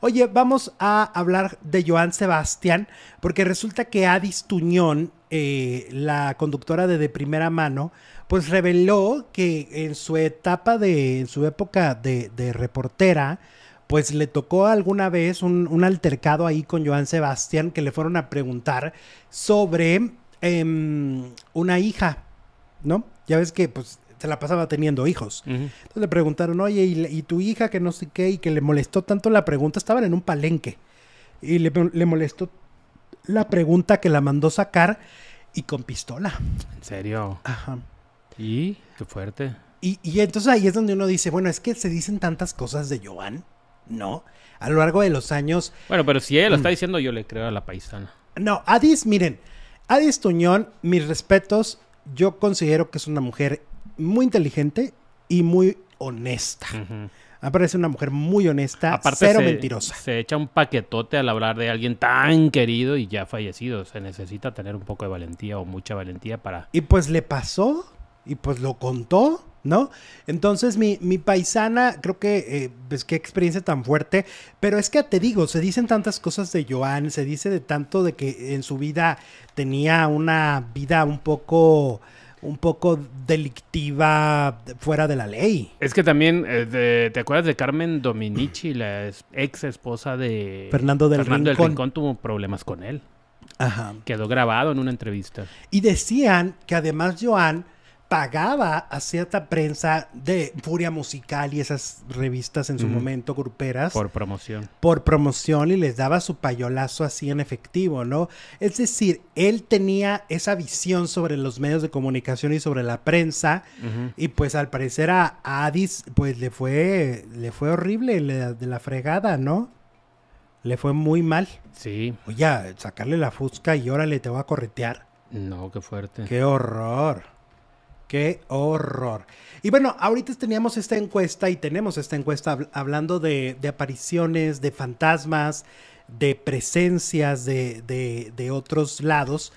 Oye, vamos a hablar de Joan Sebastián, porque resulta que Adis Tuñón, eh, la conductora de De Primera Mano, pues reveló que en su etapa de, en su época de, reportera, pues le tocó alguna vez un, altercado ahí con Joan Sebastián que le fueron a preguntar sobre em, una hija, ¿no? Ya ves que pues se la pasaba teniendo hijos. Entonces le preguntaron, oye, ¿y, tu hija que no sé qué? Y que le molestó tanto la pregunta, estaban en un palenque. Y le, molestó la pregunta que la mandó sacar y con pistola. ¿En serio? Ajá. ¿Y? Qué fuerte. Y, entonces ahí es donde uno dice, bueno, es que se dicen tantas cosas de Joan, ¿no? A lo largo de los años. Bueno, pero si él lo mm. está diciendo, yo le creo a la paisana. No, Adis, miren, Adis Tuñón, mis respetos, yo considero que es una mujer muy inteligente y muy honesta. aparece una mujer muy honesta, pero mentirosa. Se echa un paquetote al hablar de alguien tan querido y ya fallecido. Se necesita tener un poco de valentía o mucha valentía para. Y pues le pasó y pues lo contó, ¿no? Entonces mi, paisana, creo que, es eh, pues qué experiencia tan fuerte. Pero es que te digo, se dicen tantas cosas de Joan, se dice de tanto de que en su vida tenía una vida un poco un poco delictiva fuera de la ley. Es que también, eh, ¿te acuerdas de Carmen Dominici, la ex esposa de Fernando del Fernando Del Rincón tuvo problemas con él. Ajá. Quedó grabado en una entrevista. Y decían que además Joan pagaba a cierta prensa de Furia Musical y esas revistas en su momento gruperas. Por promoción. Por promoción y les daba su payolazo así en efectivo, ¿no? Es decir, él tenía esa visión sobre los medios de comunicación y sobre la prensa y pues al parecer a Addis pues le fue, le fue horrible de la fregada, ¿no? Le fue muy mal. Sí. Oye, sacarle la fusca y órale, te voy a corretear. No, qué fuerte. Qué horror. Qué horror. Y bueno, ahorita teníamos esta encuesta y tenemos esta encuesta hablando de, de, apariciones, de fantasmas, de presencias de, de, de otros lados.